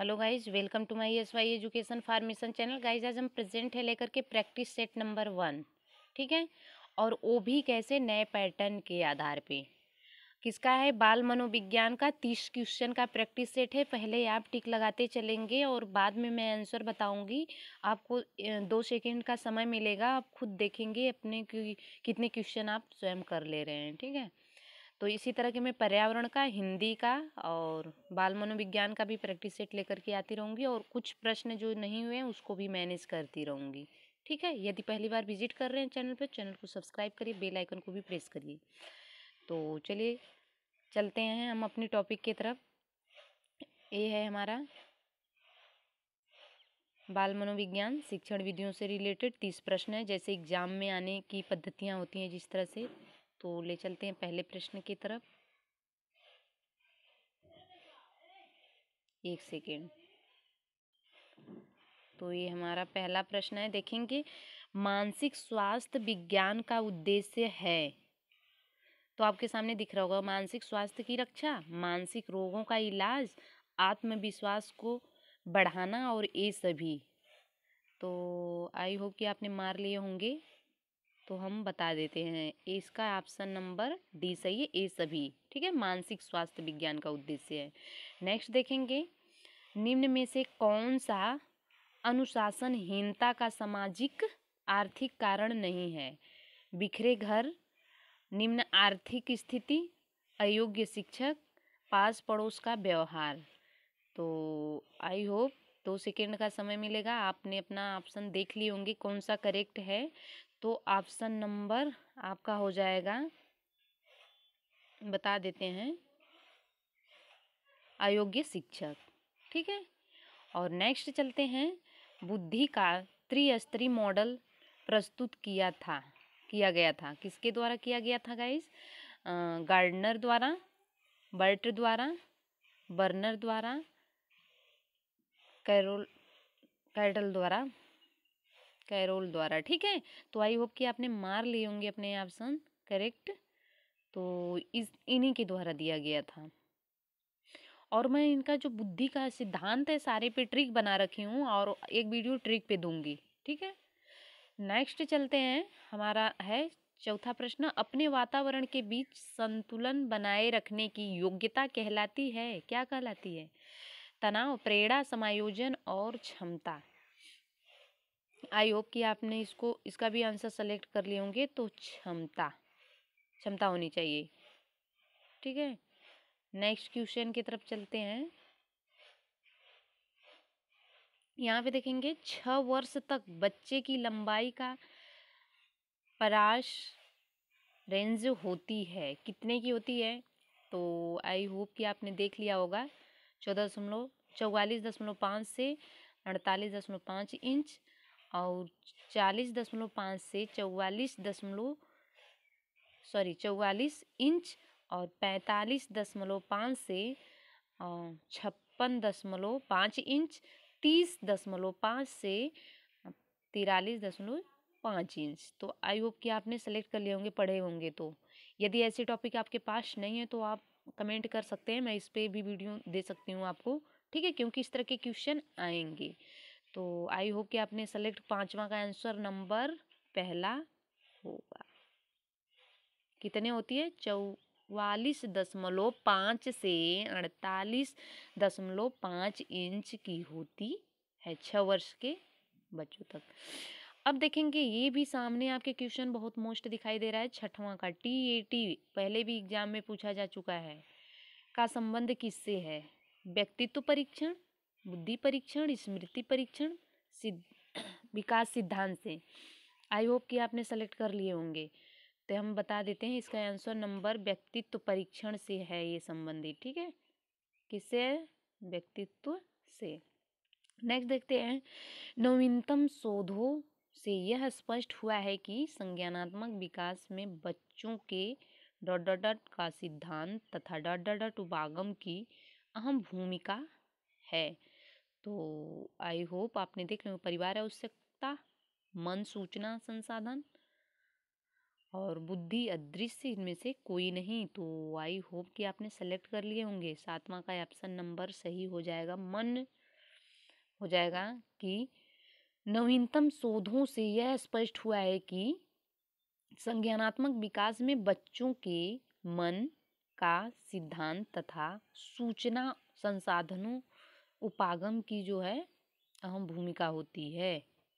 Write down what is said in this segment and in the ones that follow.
hello guys welcome to my S Y education formation channel guys आज हम present है लेकर के प्रैक्टिस सेट नंबर वन ठीक है और वो भी कैसे नए पैटर्न के आधार पे किसका है बाल मनोविज्ञान का तीस क्वेश्चन का प्रैक्टिस सेट है पहले आप टिक लगाते चलेंगे और बाद में मैं आंसर बताऊंगी आपको दो सेकेंड का समय मिलेगा आप खुद देखेंगे अपने कितने क्वेश्चन आप स्वयं कर ले रहे हैं ठीक है तो इसी तरह के मैं पर्यावरण का हिंदी का और बाल मनोविज्ञान का भी प्रैक्टिस सेट लेकर के आती रहूँगी और कुछ प्रश्न जो नहीं हुए हैं उसको भी मैनेज करती रहूँगी ठीक है यदि पहली बार विजिट कर रहे हैं चैनल पर चैनल को सब्सक्राइब करिए बेल आइकन को भी प्रेस करिए तो चलिए चलते हैं हम अपने टॉपिक की तरफ ये है हमारा बाल मनोविज्ञान शिक्षण विधियों से रिलेटेड तीस प्रश्न है जैसे एग्जाम में आने की पद्धतियाँ होती हैं जिस तरह से तो ले चलते हैं पहले प्रश्न की तरफ एक सेकेंड तो ये हमारा पहला प्रश्न है देखेंगे मानसिक स्वास्थ्य विज्ञान का उद्देश्य है तो आपके सामने दिख रहा होगा मानसिक स्वास्थ्य की रक्षा मानसिक रोगों का इलाज आत्मविश्वास को बढ़ाना और ये सभी तो आई होप कि आपने मार लिए होंगे तो हम बता देते हैं इसका ऑप्शन नंबर डी सही है ए सभी ठीक है मानसिक स्वास्थ्य विज्ञान का उद्देश्य है नेक्स्ट देखेंगे निम्न में से कौन सा अनुशासनहीनता का सामाजिक आर्थिक कारण नहीं है बिखरे घर निम्न आर्थिक स्थिति अयोग्य शिक्षक पास पड़ोस का व्यवहार तो आई होप दो सेकेंड का समय मिलेगा आपने अपना ऑप्शन देख लिए होंगे कौन सा करेक्ट है तो ऑप्शन नंबर आपका हो जाएगा बता देते हैं अयोग्य शिक्षक ठीक है और नेक्स्ट चलते हैं बुद्धि का त्रिस्तरी मॉडल प्रस्तुत किया था किया गया था किसके द्वारा किया गया था गाइस गार्डनर द्वारा बर्ट द्वारा बर्नर द्वारा कैरोल कैटल द्वारा कैरोल द्वारा ठीक है तो आई होप कि आपने मार लिए होंगे अपने ऑप्शन करेक्ट तो इस इन्हीं के द्वारा दिया गया था और मैं इनका जो बुद्धि का सिद्धांत है सारे पे ट्रिक बना रखी हूँ और एक वीडियो ट्रिक पे दूंगी ठीक है नेक्स्ट चलते हैं हमारा है चौथा प्रश्न अपने वातावरण के बीच संतुलन बनाए रखने की योग्यता कहलाती है क्या कहलाती है तनाव प्रेरणा समायोजन और क्षमता आई होप कि आपने इसको इसका भी आंसर सेलेक्ट कर लिए होंगे तो क्षमता क्षमता होनी चाहिए ठीक है नेक्स्ट क्वेश्चन की तरफ चलते हैं यहाँ पे देखेंगे छ वर्ष तक बच्चे की लंबाई का पराश रेंज होती है कितने की होती है तो आई होप कि आपने देख लिया होगा चौदह दशमलव चौवालीस दशमलव पाँच से अड़तालीस दशमलव पाँच इंच और चालीस दशमलव पाँच से चौवालीस दशमलव सॉरी चौवालीस इंच और पैंतालीस दशमलव पाँच से छप्पन दशमलव पाँच इंच तीस दशमलव पाँच से तिरालीस दशमलव पाँच इंच तो आई होप कि आपने सेलेक्ट कर लिए होंगे पढ़े होंगे तो यदि ऐसे टॉपिक आपके पास नहीं है तो आप कमेंट कर सकते हैं मैं इस पर भी वीडियो दे सकती हूँ आपको ठीक है क्योंकि इस तरह के क्वेश्चन आएंगे तो आई होप कि आपने सेलेक्ट पाँचवा का आंसर नंबर पहला होगा कितने होती है चौवालीस दशमलव पाँच से अड़तालीस दशमलव पाँच इंच की होती है छः वर्ष के बच्चों तक अब देखेंगे ये भी सामने आपके क्वेश्चन बहुत मोस्ट दिखाई दे रहा है छठवां का टी ए टी पहले भी एग्जाम में पूछा जा चुका है का संबंध किससे है व्यक्तित्व परीक्षण बुद्धि परीक्षण स्मृति परीक्षण सिद्ध विकास सिद्धांत से आई होप कि आपने सेलेक्ट कर लिए होंगे तो हम बता देते हैं इसका आंसर नंबर व्यक्तित्व परीक्षण से है ये संबंधित ठीक है किससे व्यक्तित्व से नेक्स्ट देखते हैं नवीनतम शोधों से यह स्पष्ट हुआ है कि संज्ञानात्मक विकास में बच्चों के डॉट डॉट डॉट का सिद्धांत तथा डॉट डॉट डॉट उपागम की अहम भूमिका है तो आई होप आपने देख लिया परिवार आवश्यकता मन सूचना संसाधन और बुद्धि अदृश्य इनमें से कोई नहीं तो आई होप कि आपने सेलेक्ट कर लिए होंगे सातवां का ऑप्शन नंबर सही हो जाएगा मन हो जाएगा कि नवीनतम शोधों से यह स्पष्ट हुआ है कि संज्ञानात्मक विकास में बच्चों के मन का सिद्धांत तथा सूचना संसाधनों उपागम की जो है अहम भूमिका होती है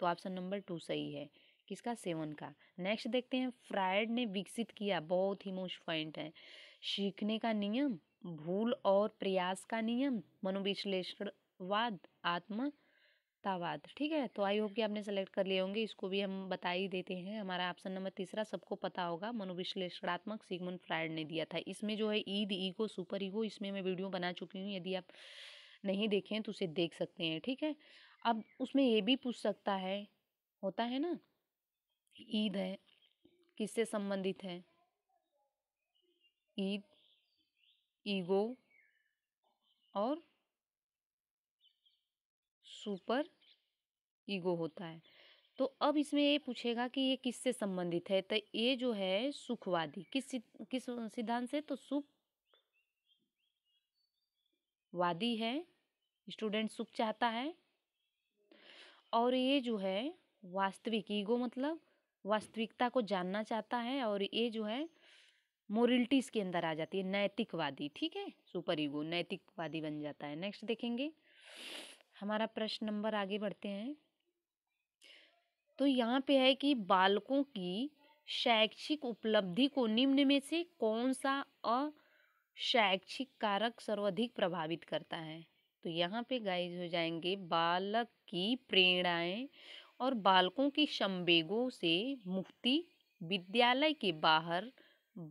तो ऑप्शन नंबर टू सही है किसका सेवन का नेक्स्ट देखते हैं फ्रायड ने विकसित किया बहुत ही मोस्ट पॉइंट है सीखने का नियम भूल और प्रयास का नियम मनोविश्लेषणवाद आत्मतावाद ठीक है तो आई होप कि आपने सेलेक्ट कर लिए होंगे इसको भी हम बता ही देते हैं हमारा ऑप्शन नंबर तीसरा सबको पता होगा मनोविश्लेषणात्मक सिगमन फ्रायड ने दिया था इसमें जो है ईद ईगो सुपर ईगो इसमें मैं वीडियो बना चुकी हूँ यदि आप नहीं देखे हैं तो उसे देख सकते हैं ठीक है अब उसमें ये भी पूछ सकता है होता है ना ईद है किससे संबंधित है ईद ईगो और सुपर ईगो होता है तो अब इसमें ये पूछेगा कि ये किससे संबंधित है तो ये जो है सुखवादी किस किस सिद्धांत से तो सुख वादी है स्टूडेंट सुख चाहता है और ये जो है वास्तविक ईगो मतलब वास्तविकता को जानना चाहता है और ये जो है मोरिलिटीज के अंदर आ जाती है नैतिकवादी ठीक है सुपर ईगो नैतिकवादी बन जाता है नेक्स्ट देखेंगे हमारा प्रश्न नंबर आगे बढ़ते हैं तो यहाँ पे है कि बालकों की शैक्षिक उपलब्धि को निम्न में से कौन सा अशैक्षिक कारक सर्वाधिक प्रभावित करता है तो यहाँ पे गाइज हो जाएंगे बालक की प्रेरणाएं और बालकों की संवेगों से मुक्ति विद्यालय के बाहर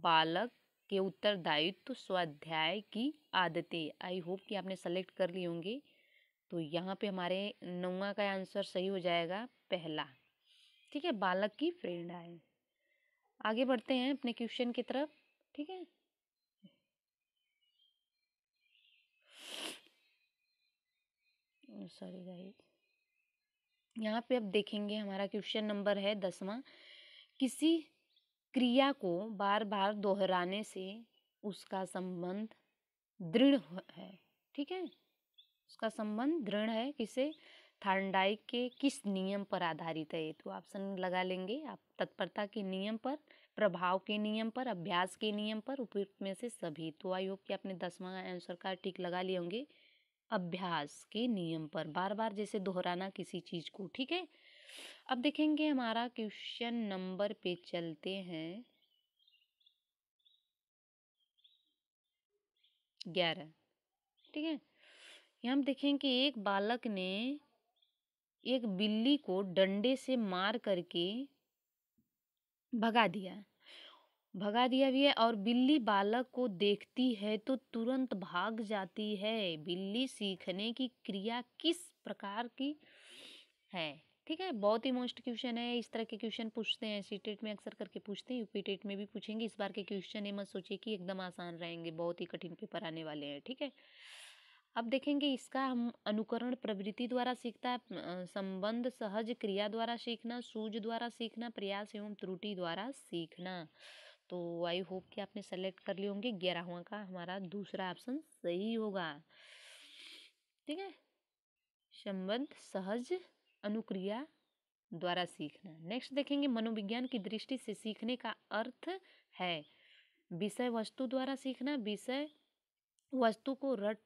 बालक के उत्तरदायित्व स्वाध्याय की आदतें आई होप कि आपने सेलेक्ट कर लिए होंगे तो यहाँ पे हमारे नौवा का आंसर सही हो जाएगा पहला ठीक है बालक की प्रेरणाएं आगे बढ़ते हैं अपने क्वेश्चन की तरफ ठीक है सॉरी गाइस यहाँ पे अब देखेंगे हमारा क्वेश्चन नंबर है दसवां किसी क्रिया को बार बार दोहराने से उसका संबंध दृढ़ है ठीक है उसका संबंध दृढ़ है किसे थार्डाइक के किस नियम पर आधारित है तो ऑप्शन लगा लेंगे आप तत्परता के नियम पर प्रभाव के नियम पर अभ्यास के नियम पर उपयुक्त में से सभी तो आई होप कि आपने दसवां आंसर का ठीक लगा लिए होंगे अभ्यास के नियम पर बार बार जैसे दोहराना किसी चीज़ को ठीक है अब देखेंगे हमारा क्वेश्चन नंबर पे चलते हैं ग्यारह ठीक है यहाँ देखें कि एक बालक ने एक बिल्ली को डंडे से मार करके भगा दिया भगा दिया भी है और बिल्ली बालक को देखती है तो तुरंत भाग जाती है बिल्ली सीखने की क्रिया किस प्रकार की है ठीक है बहुत ही मोस्ट क्वेश्चन है इस तरह के क्वेश्चन पूछते हैं सी टेट में अक्सर करके पूछते हैं यूपी टेट में भी पूछेंगे इस बार के क्वेश्चन ये मत सोचिए कि एकदम आसान रहेंगे बहुत ही कठिन पेपर आने वाले हैं ठीक है अब देखेंगे इसका हम अनुकरण प्रवृत्ति द्वारा सीखता है संबंध सहज क्रिया द्वारा सीखना सूझ द्वारा सीखना प्रयास एवं त्रुटि द्वारा सीखना तो आई होप कि आपने सेलेक्ट कर लिए होंगे ग्यारहवा का हमारा दूसरा ऑप्शन सही होगा ठीक है संबंध सहज अनुक्रिया द्वारा सीखना नेक्स्ट देखेंगे मनोविज्ञान की दृष्टि से सीखने का अर्थ है विषय वस्तु द्वारा सीखना विषय वस्तु को रट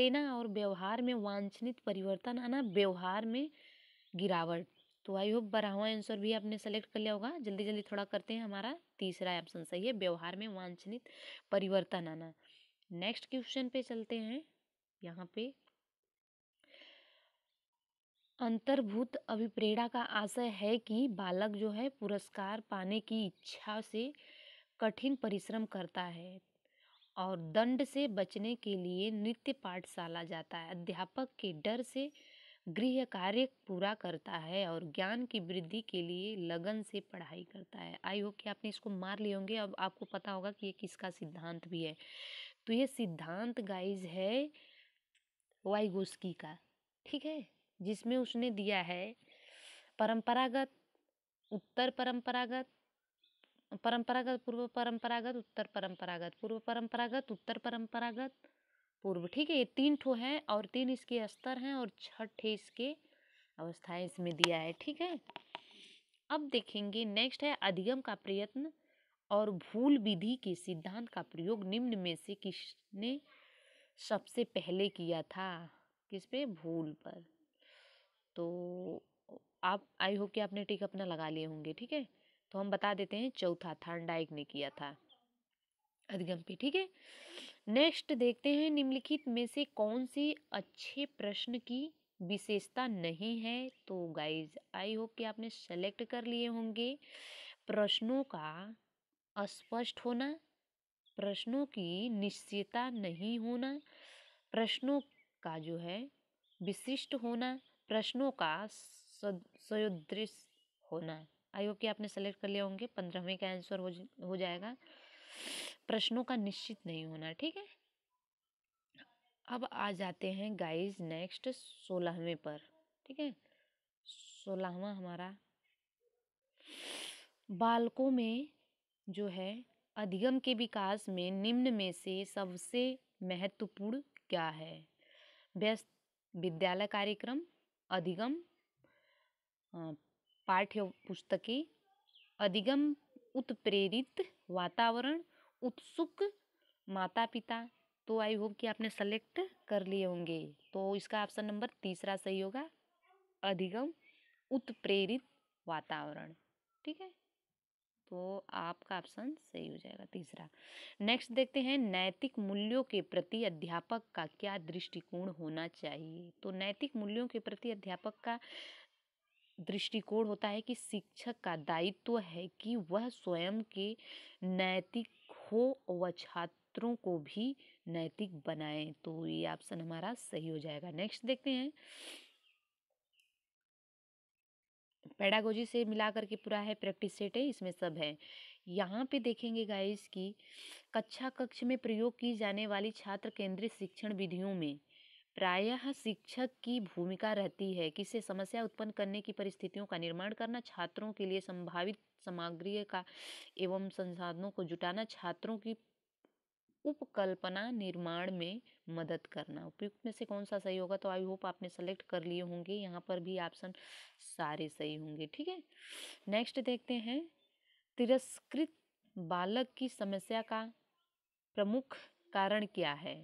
लेना और व्यवहार में वांछनित परिवर्तन आना व्यवहार में गिरावट तो आई होप बारहवा आंसर भी आपने सेलेक्ट कर लिया होगा जल्दी जल्दी थोड़ा करते हैं हमारा तीसरा ऑप्शन सही है व्यवहार में वांछनित परिवर्तन आना नेक्स्ट क्वेश्चन पे चलते हैं यहाँ पे अंतर्भूत अभिप्रेरणा का आशय है कि बालक जो है पुरस्कार पाने की इच्छा से कठिन परिश्रम करता है और दंड से बचने के लिए नृत्य पाठशाला जाता है अध्यापक के डर से गृह कार्य पूरा करता है और ज्ञान की वृद्धि के लिए लगन से पढ़ाई करता है आई होप कि आपने इसको मार लिए होंगे अब आपको पता होगा कि ये किसका सिद्धांत भी है तो ये सिद्धांत गाइज है वाइगोस्की का ठीक है जिसमें उसने दिया है परंपरागत उत्तर परंपरागत परंपरागत पूर्व परंपरागत उत्तर परंपरागत पूर्व परंपरागत उत्तर परंपरागत पूर्व ठीक है ये तीन ठो हैं और तीन इसके स्तर हैं और छठ इसके अवस्थाएं इसमें दिया है ठीक है अब देखेंगे नेक्स्ट है अधिगम का प्रयत्न और भूल विधि के सिद्धांत का प्रयोग निम्न में से किसने सबसे पहले किया था किस पे भूल पर तो आप आई होप कि आपने टिक अपना लगा लिए होंगे ठीक है तो हम बता देते हैं चौथा डाइक ने किया था अधिगम पे ठीक है नेक्स्ट देखते हैं निम्नलिखित में से कौन सी अच्छे प्रश्न की विशेषता नहीं है तो गाइज आई होप कि आपने सेलेक्ट कर लिए होंगे प्रश्नों का स्पष्ट होना प्रश्नों की निश्चितता नहीं होना प्रश्नों का जो है विशिष्ट होना प्रश्नों का सयोदृश होना आई होप कि आपने सेलेक्ट कर लिए होंगे पंद्रहवें का आंसर हो हो जाएगा प्रश्नों का निश्चित नहीं होना ठीक है अब आ जाते हैं गाइस नेक्स्ट सोलहवें पर ठीक है सोलहवा हमारा बालकों में जो है अधिगम के विकास में निम्न में से सबसे महत्वपूर्ण क्या है व्यस्त विद्यालय कार्यक्रम अधिगम पाठ्य पुस्तकें अधिगम उत्प्रेरित वातावरण उत्सुक माता पिता तो आई होप कि आपने सेलेक्ट कर लिए होंगे तो इसका ऑप्शन नंबर तीसरा सही होगा अधिगम उत्प्रेरित वातावरण ठीक है तो आपका ऑप्शन सही हो जाएगा तीसरा नेक्स्ट देखते हैं नैतिक मूल्यों के प्रति अध्यापक का क्या दृष्टिकोण होना चाहिए तो नैतिक मूल्यों के प्रति अध्यापक का दृष्टिकोण होता है कि शिक्षक का दायित्व तो है कि वह स्वयं के नैतिक हो व छात्रों को भी नैतिक बनाए तो ये ऑप्शन हमारा सही हो जाएगा नेक्स्ट देखते हैं पेडागोजी से मिला करके पूरा है प्रैक्टिस सेट है इसमें सब है यहाँ पे देखेंगे गाइस कि कक्षा कक्ष में प्रयोग की जाने वाली छात्र केंद्रित शिक्षण विधियों में प्रायः शिक्षक की भूमिका रहती है किसे समस्या उत्पन्न करने की परिस्थितियों का निर्माण करना छात्रों के लिए संभावित सामग्री का एवं संसाधनों को जुटाना छात्रों की उपकल्पना निर्माण में मदद करना उपयुक्त में से कौन सा सही होगा तो आई होप आपने सेलेक्ट कर लिए होंगे यहाँ पर भी ऑप्शन सारे सही होंगे ठीक है नेक्स्ट देखते हैं तिरस्कृत बालक की समस्या का प्रमुख कारण क्या है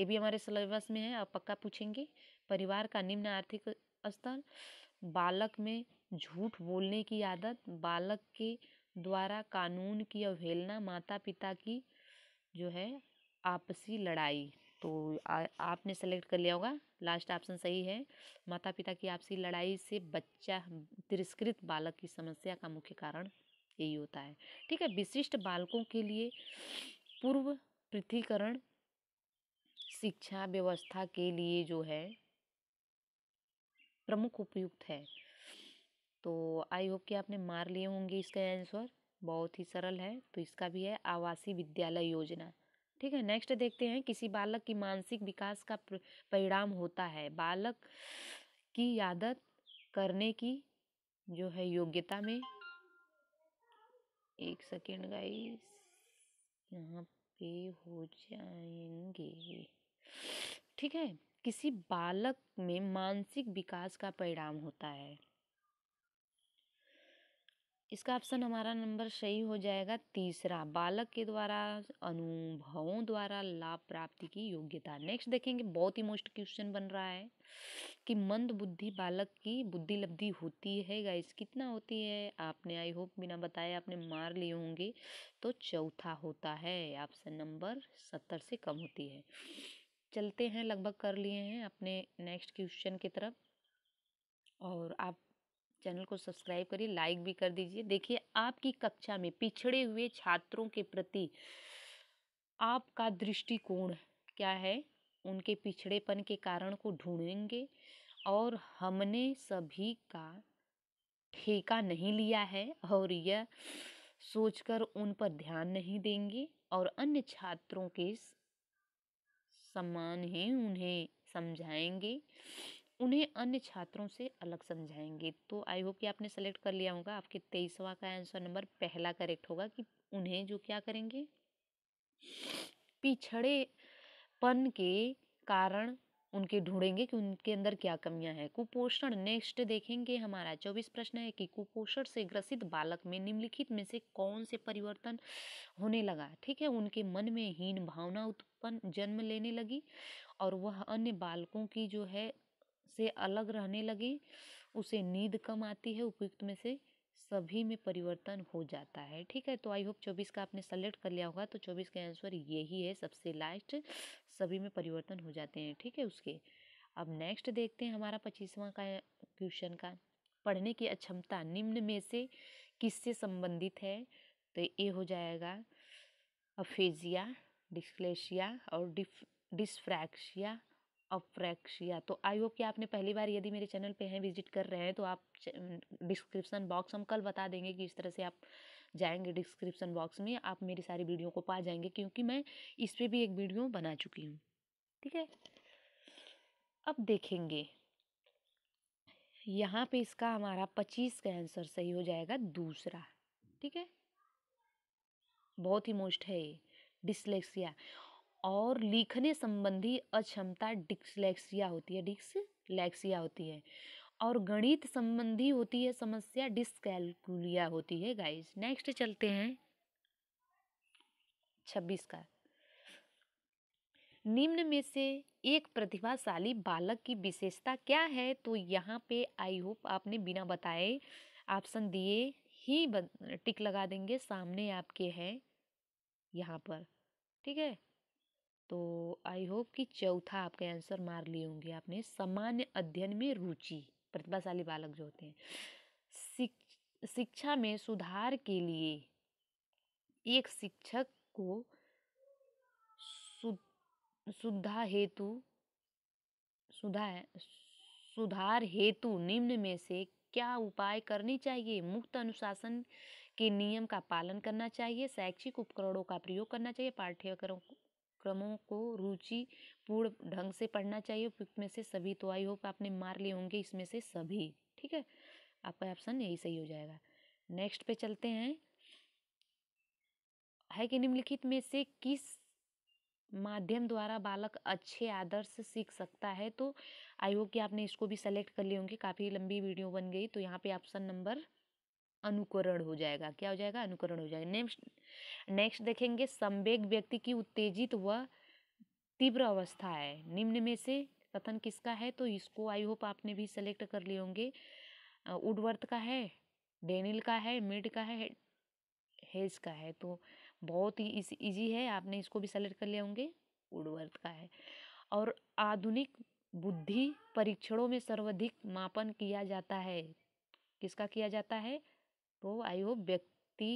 ये भी हमारे सिलेबस में है आप पक्का पूछेंगे परिवार का निम्न आर्थिक स्तर बालक में झूठ बोलने की आदत बालक के द्वारा कानून की अवहेलना माता पिता की जो है आपसी लड़ाई तो आ, आपने सेलेक्ट कर लिया होगा लास्ट ऑप्शन सही है माता पिता की आपसी लड़ाई से बच्चा तिरस्कृत बालक की समस्या का मुख्य कारण यही होता है ठीक है विशिष्ट बालकों के लिए पूर्व पृथ्वीकरण शिक्षा व्यवस्था के लिए जो है प्रमुख उपयुक्त है तो आई होप कि आपने मार लिए होंगे इसका आंसर बहुत ही सरल है तो इसका भी है आवासीय विद्यालय योजना ठीक है नेक्स्ट देखते हैं किसी बालक की मानसिक विकास का परिणाम होता है बालक की आदत करने की जो है योग्यता में एक सेकेंड गाइस यहाँ पे हो जाएंगे ठीक है किसी बालक में मानसिक विकास का परिणाम होता है इसका ऑप्शन हमारा नंबर सही हो जाएगा तीसरा बालक के द्वारा अनुभवों द्वारा लाभ प्राप्ति की योग्यता नेक्स्ट देखेंगे बहुत ही मोस्ट क्वेश्चन बन रहा है कि मंद बुद्धि बालक की बुद्धि लब्धि होती है गाइस कितना होती है आपने आई होप बिना बताए आपने मार लिए होंगे तो चौथा होता है ऑप्शन नंबर सत्तर से कम होती है चलते हैं लगभग कर लिए हैं अपने नेक्स्ट क्वेश्चन की तरफ और आप चैनल को सब्सक्राइब करिए लाइक भी कर दीजिए देखिए आपकी कक्षा में पिछड़े हुए छात्रों के प्रति आपका दृष्टिकोण क्या है उनके पिछड़ेपन के कारण को ढूंढेंगे और हमने सभी का ठेका नहीं लिया है और यह सोचकर उन पर ध्यान नहीं देंगे और अन्य छात्रों के सम्मान है उन्हें समझाएंगे उन्हें अन्य छात्रों से अलग समझाएंगे तो आई होप कि आपने सेलेक्ट कर लिया होगा आपके तेईसवा का आंसर नंबर पहला करेक्ट होगा कि उन्हें जो क्या करेंगे पिछड़ेपन के कारण उनके ढूंढेंगे कि उनके अंदर क्या कमियां हैं कुपोषण नेक्स्ट देखेंगे हमारा चौबीस प्रश्न है कि कुपोषण से ग्रसित बालक में निम्नलिखित में से कौन से परिवर्तन होने लगा ठीक है उनके मन में हीन भावना उत्पन्न जन्म लेने लगी और वह अन्य बालकों की जो है से अलग रहने लगी उसे नींद कम आती है उपयुक्त में से सभी में परिवर्तन हो जाता है ठीक है तो आई होप चौबीस का आपने सेलेक्ट कर लिया होगा तो चौबीस का आंसर यही है सबसे लास्ट सभी में परिवर्तन हो जाते हैं ठीक है उसके अब नेक्स्ट देखते हैं हमारा पच्चीसवा का क्वेश्चन का पढ़ने की अक्षमता निम्न में से किससे संबंधित है तो ए हो जाएगा अफेजिया डिस्क्लेशिया और डिफ डिस्फ्रैक्शिया अफ्रैक्शिया तो आई होप कि आपने पहली बार यदि मेरे चैनल पे हैं विजिट कर रहे हैं तो आप डिस्क्रिप्शन बॉक्स हम कल बता देंगे कि इस तरह से आप जाएंगे डिस्क्रिप्शन बॉक्स में आप मेरी सारी वीडियो को पा जाएंगे क्योंकि मैं इस पर भी एक वीडियो बना चुकी हूँ ठीक है अब देखेंगे यहाँ पे इसका हमारा पच्चीस का आंसर सही हो जाएगा दूसरा ठीक है बहुत ही मोस्ट है ये डिसलेक्सिया और लिखने संबंधी अक्षमता डिसलेक्सिया होती है डिसलेक्सिया होती है और गणित संबंधी होती है समस्या डिसकैलकुलिया होती है गाइस नेक्स्ट चलते हैं छब्बीस का निम्न में से एक प्रतिभाशाली बालक की विशेषता क्या है तो यहाँ पे आई होप आपने बिना बताए ऑप्शन दिए ही टिक लगा देंगे सामने आपके हैं यहाँ पर ठीक है तो आई होप कि चौथा आपके आंसर मार लिए होंगे आपने सामान्य अध्ययन में रुचि प्रतिभाशाली बालक जो होते हैं शिक्षा में सुधार के लिए एक शिक्षक को सुधा हेतु सुधा सुधार हेतु निम्न में से क्या उपाय करने चाहिए मुक्त अनुशासन के नियम का पालन करना चाहिए शैक्षिक उपकरणों का प्रयोग करना चाहिए पाठ्यक्रम क्रमों को रुचि पूर्ण ढंग से पढ़ना चाहिए इसमें से सभी तो आई होप आपने मार लिए होंगे इसमें से सभी ठीक है आपका ऑप्शन यही सही हो जाएगा नेक्स्ट पे चलते हैं है कि निम्नलिखित में से किस माध्यम द्वारा बालक अच्छे आदर्श सीख सकता है तो आई होप कि आपने इसको भी सेलेक्ट कर लिए होंगे काफ़ी लंबी वीडियो बन गई तो यहाँ पे ऑप्शन नंबर अनुकरण हो जाएगा क्या हो जाएगा अनुकरण हो जाएगा नेक्स्ट नेक्स्ट देखेंगे संवेग व्यक्ति की उत्तेजित व तीव्र अवस्था है निम्न में से कथन किसका है तो इसको आई होप आपने भी सेलेक्ट कर लिए होंगे उडवर्थ का है डेनिल का है मिड का है हेज का है तो बहुत ही इजी है आपने इसको भी सेलेक्ट कर लिए होंगे उडवर्थ का है और आधुनिक बुद्धि परीक्षणों में सर्वाधिक मापन किया जाता है किसका किया जाता है तो आई होप व्यक्ति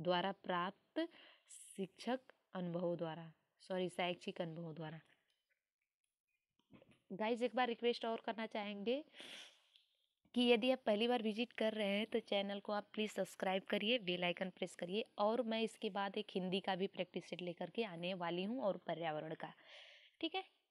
द्वारा प्राप्त शिक्षक अनुभवों द्वारा सॉरी शैक्षिक अनुभवों द्वारा गाइज एक बार रिक्वेस्ट और करना चाहेंगे कि यदि आप पहली बार विजिट कर रहे हैं तो चैनल को आप प्लीज़ सब्सक्राइब करिए बेल आइकन प्रेस करिए और मैं इसके बाद एक हिंदी का भी प्रैक्टिस सेट लेकर के आने वाली हूँ और पर्यावरण का ठीक है